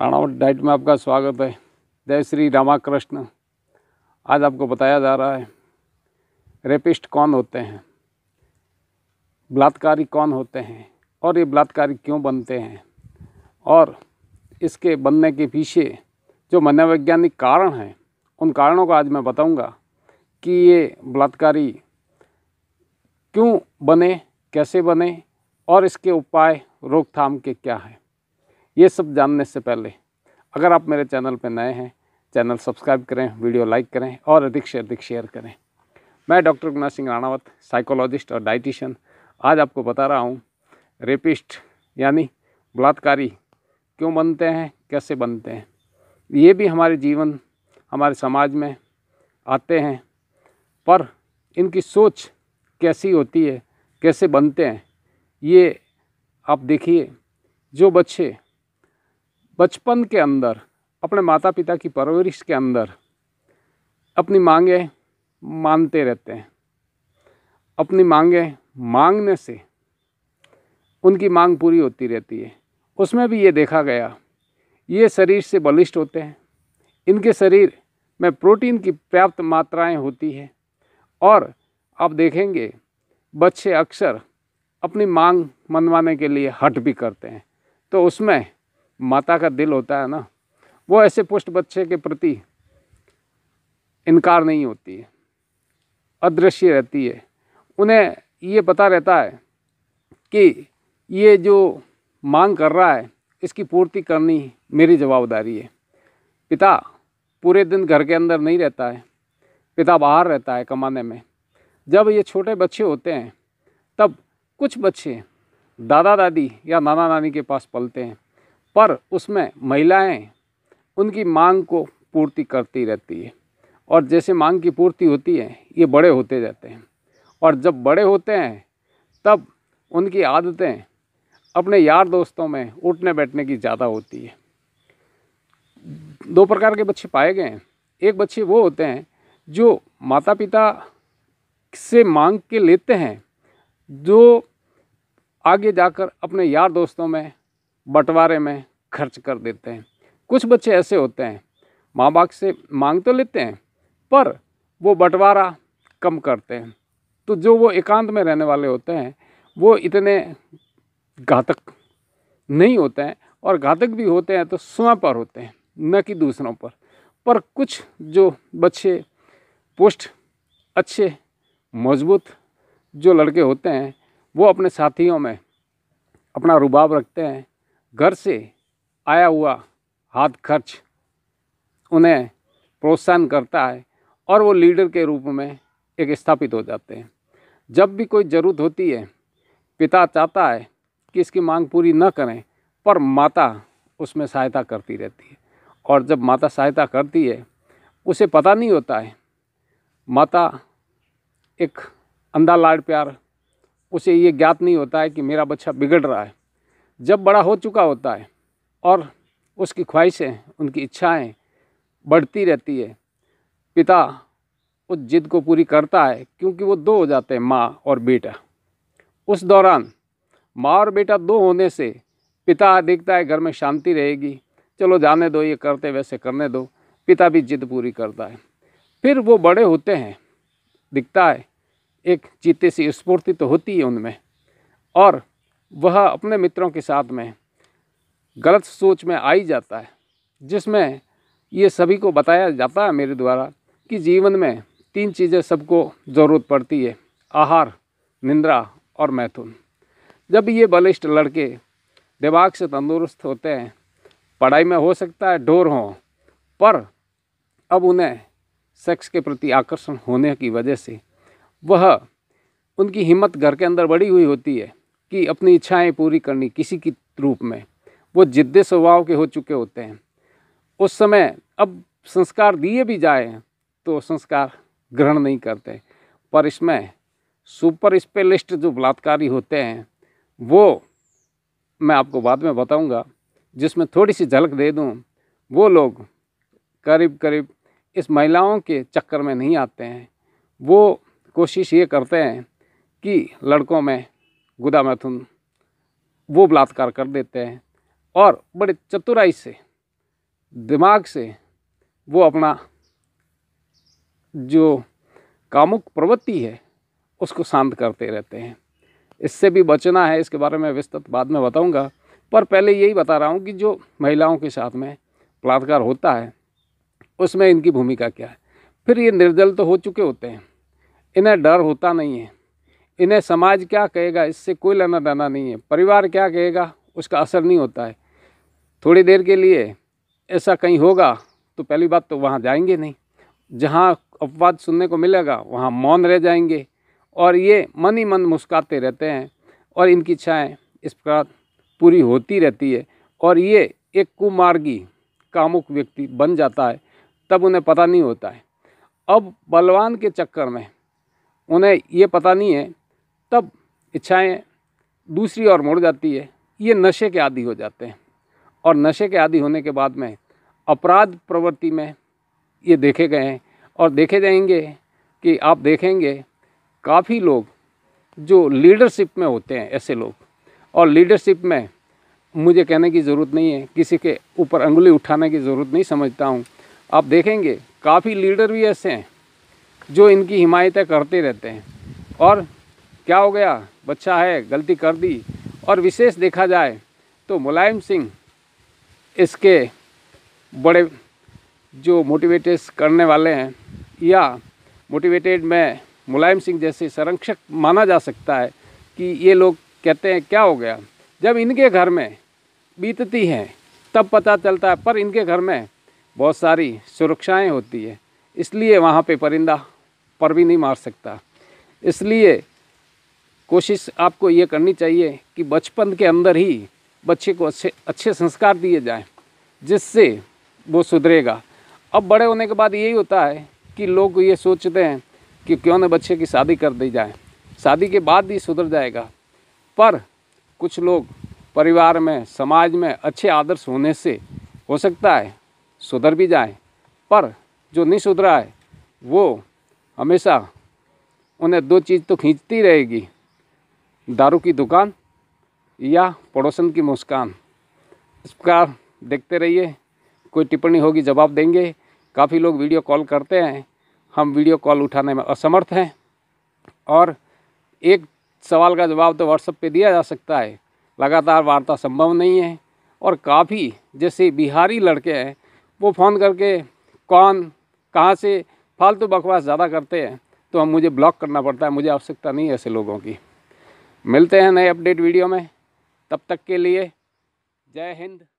राणावट diet में आपका स्वागत है जय श्री रामाकृष्ण आज आपको बताया जा रहा है रेपिस्ट कौन होते हैं बलात्कारी कौन होते हैं और ये बलात्कारी क्यों बनते हैं और इसके बनने के पीछे जो मनोवैज्ञानिक कारण हैं उन कारणों को आज मैं बताऊंगा कि ये बलात्कारी क्यों बने कैसे बने और इसके उपाय रोकथाम के क्या हैं ये सब जानने से पहले अगर आप मेरे चैनल पर नए हैं चैनल सब्सक्राइब करें वीडियो लाइक करें और अधिक से अधिक शेयर करें मैं डॉक्टर गुना सिंह राणावत साइकोलॉजिस्ट और डाइटिशियन आज आपको बता रहा हूँ रेपिस्ट यानी बलात्कारी क्यों बनते हैं कैसे बनते हैं ये भी हमारे जीवन हमारे समाज में आते हैं पर इनकी सोच कैसी होती है कैसे बनते हैं ये आप देखिए जो बच्चे बचपन के अंदर अपने माता पिता की परवरिश के अंदर अपनी मांगे मानते रहते हैं अपनी मांगे मांगने से उनकी मांग पूरी होती रहती है उसमें भी ये देखा गया ये शरीर से बलिष्ठ होते हैं इनके शरीर में प्रोटीन की पर्याप्त मात्राएं होती है और आप देखेंगे बच्चे अक्सर अपनी मांग मनवाने के लिए हट भी करते हैं तो उसमें माता का दिल होता है ना वो ऐसे पुष्ट बच्चे के प्रति इनकार नहीं होती है अदृश्य रहती है उन्हें ये पता रहता है कि ये जो मांग कर रहा है इसकी पूर्ति करनी मेरी जवाबदारी है पिता पूरे दिन घर के अंदर नहीं रहता है पिता बाहर रहता है कमाने में जब ये छोटे बच्चे होते हैं तब कुछ बच्चे दादा दादी या नाना नानी के पास पलते हैं पर उसमें महिलाएं उनकी मांग को पूर्ति करती रहती है और जैसे मांग की पूर्ति होती है ये बड़े होते जाते हैं और जब बड़े होते हैं तब उनकी आदतें अपने यार दोस्तों में उठने बैठने की ज़्यादा होती है दो प्रकार के बच्चे पाए गए हैं एक बच्चे वो होते हैं जो माता पिता से मांग के लेते हैं जो आगे जाकर अपने यार दोस्तों में बंटवारे में खर्च कर देते हैं कुछ बच्चे ऐसे होते हैं माँ बाप से मांग तो लेते हैं पर वो बंटवारा कम करते हैं तो जो वो एकांत में रहने वाले होते हैं वो इतने घातक नहीं होते हैं और घातक भी होते हैं तो स्वयं पर होते हैं न कि दूसरों पर पर कुछ जो बच्चे पुष्ट अच्छे मजबूत जो लड़के होते हैं वो अपने साथियों में अपना रुबाब रखते हैं घर से आया हुआ हाथ खर्च उन्हें प्रोत्साहन करता है और वो लीडर के रूप में एक स्थापित हो जाते हैं जब भी कोई ज़रूरत होती है पिता चाहता है कि इसकी मांग पूरी न करें पर माता उसमें सहायता करती रहती है और जब माता सहायता करती है उसे पता नहीं होता है माता एक अंधा लाड़ प्यार उसे ये ज्ञात नहीं होता है कि मेरा बच्चा बिगड़ रहा है जब बड़ा हो चुका होता है और उसकी ख्वाहिशें उनकी इच्छाएं बढ़ती रहती है पिता उस जिद को पूरी करता है क्योंकि वो दो हो जाते हैं माँ और बेटा उस दौरान माँ और बेटा दो होने से पिता देखता है घर में शांति रहेगी चलो जाने दो ये करते वैसे करने दो पिता भी जिद पूरी करता है फिर वो बड़े होते हैं दिखता है एक चीते सी स्फूर्ति तो होती है उनमें और वह अपने मित्रों के साथ में गलत सोच में आ ही जाता है जिसमें ये सभी को बताया जाता है मेरे द्वारा कि जीवन में तीन चीज़ें सबको ज़रूरत पड़ती है आहार निंद्रा और मैथुन जब ये बलिष्ठ लड़के दिमाग से तंदुरुस्त होते हैं पढ़ाई में हो सकता है डोर हों पर अब उन्हें सेक्स के प्रति आकर्षण होने की वजह से वह उनकी हिम्मत घर के अंदर बड़ी हुई होती है कि अपनी इच्छाएं पूरी करनी किसी की रूप में वो जिद्दी स्वभाव के हो चुके होते हैं उस समय अब संस्कार दिए भी जाए तो संस्कार ग्रहण नहीं करते पर इसमें सुपर स्पेलिस्ट जो बलात्कारी होते हैं वो मैं आपको बाद में बताऊंगा जिसमें थोड़ी सी झलक दे दूं वो लोग करीब करीब इस महिलाओं के चक्कर में नहीं आते हैं वो कोशिश ये करते हैं कि लड़कों में गुदा मैथुन वो बलात्कार कर देते हैं और बड़े चतुराई से दिमाग से वो अपना जो कामुक प्रवृत्ति है उसको शांत करते रहते हैं इससे भी बचना है इसके बारे में विस्तृत बाद में बताऊंगा पर पहले यही बता रहा हूँ कि जो महिलाओं के साथ में बलात्कार होता है उसमें इनकी भूमिका क्या है फिर ये निर्जल तो हो चुके होते हैं इन्हें डर होता नहीं है इन्हें समाज क्या कहेगा इससे कोई लेना देना नहीं है परिवार क्या कहेगा उसका असर नहीं होता है थोड़ी देर के लिए ऐसा कहीं होगा तो पहली बात तो वहाँ जाएंगे नहीं जहाँ अपवाद सुनने को मिलेगा वहाँ मौन रह जाएंगे और ये मन ही मन मुस्काते रहते हैं और इनकी इच्छाएँ इस प्रकार पूरी होती रहती है और ये एक कुमार्गी कामुक व्यक्ति बन जाता है तब उन्हें पता नहीं होता है अब बलवान के चक्कर में उन्हें ये पता नहीं है तब इच्छाएं दूसरी ओर मुड़ जाती है ये नशे के आदि हो जाते हैं और नशे के आदि होने के बाद में अपराध प्रवृत्ति में ये देखे गए हैं और देखे जाएंगे कि आप देखेंगे काफ़ी लोग जो लीडरशिप में होते हैं ऐसे लोग और लीडरशिप में मुझे कहने की ज़रूरत नहीं है किसी के ऊपर अंगुली उठाने की ज़रूरत नहीं समझता हूँ आप देखेंगे काफ़ी लीडर भी ऐसे हैं जो इनकी हिमायतें करते रहते हैं और क्या हो गया बच्चा है गलती कर दी और विशेष देखा जाए तो मुलायम सिंह इसके बड़े जो मोटिवेटेड करने वाले हैं या मोटिवेटेड में मुलायम सिंह जैसे संरक्षक माना जा सकता है कि ये लोग कहते हैं क्या हो गया जब इनके घर में बीतती हैं तब पता चलता है पर इनके घर में बहुत सारी सुरक्षाएं होती है इसलिए वहाँ पे परिंदा पर भी नहीं मार सकता इसलिए कोशिश आपको ये करनी चाहिए कि बचपन के अंदर ही बच्चे को अच्छे अच्छे संस्कार दिए जाएं जिससे वो सुधरेगा अब बड़े होने के बाद यही होता है कि लोग ये सोचते हैं कि क्यों ना बच्चे की शादी कर दी जाए शादी के बाद ही सुधर जाएगा पर कुछ लोग परिवार में समाज में अच्छे आदर्श होने से हो सकता है सुधर भी जाए पर जो नहीं सुधरा है वो हमेशा उन्हें दो चीज़ तो खींचती रहेगी दारू की दुकान या पड़ोसन की मुस्कान इस प्रकार देखते रहिए कोई टिप्पणी होगी जवाब देंगे काफ़ी लोग वीडियो कॉल करते हैं हम वीडियो कॉल उठाने में असमर्थ हैं और एक सवाल का जवाब तो व्हाट्सएप पे दिया जा सकता है लगातार वार्ता संभव नहीं है और काफ़ी जैसे बिहारी लड़के हैं वो फ़ोन करके कौन कहाँ से फालतू बकवास ज़्यादा करते हैं तो हम मुझे ब्लॉक करना पड़ता है मुझे आवश्यकता नहीं है ऐसे लोगों की मिलते हैं नए अपडेट वीडियो में तब तक के लिए जय हिंद